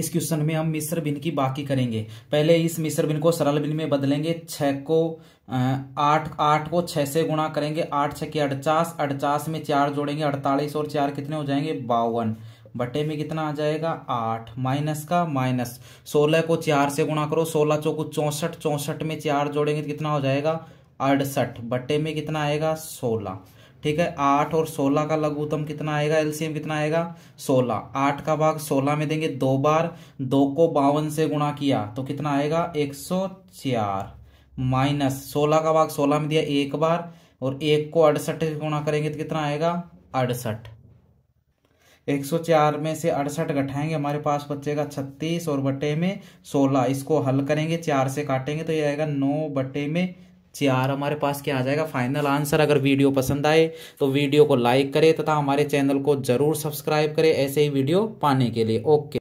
इस क्वेश्चन में हम मिश्र बिन की बाकी करेंगे पहले इस मिश्र बिन को सरल बिन में बदलेंगे छः को आठ आठ को छह से गुणा करेंगे आठ छः के अड़चास अड़चास में चार जोड़ेंगे अड़तालीस और चार कितने हो जाएंगे बावन बटे में कितना आ जाएगा आठ माइनस का माइनस सोलह को चार से गुणा करो सोलह चौको चौंसठ चौंसठ में चार जोड़ेंगे तो कितना हो जाएगा अड़सठ बटे में कितना आएगा सोलह ठीक है आठ और सोलह का लघुतम कितना आएगा एलसीएम कितना आएगा सोलह आठ का भाग सोलह में देंगे दो बार दो को बावन से गुणा किया तो कितना आएगा एक सौ चार माइनस सोलह का भाग सोलह में दिया एक बार और एक को अड़सठ से गुणा करेंगे तो कितना आएगा अड़सठ एक सौ चार में से अड़सठ घटाएंगे हमारे पास बचेगा छत्तीस और बटे में सोलह इसको हल करेंगे चार से काटेंगे तो ये आएगा नौ बटे में चार हमारे पास क्या आ जाएगा फाइनल आंसर अगर वीडियो पसंद आए तो वीडियो को लाइक करें तथा हमारे चैनल को जरूर सब्सक्राइब करें ऐसे ही वीडियो पाने के लिए ओके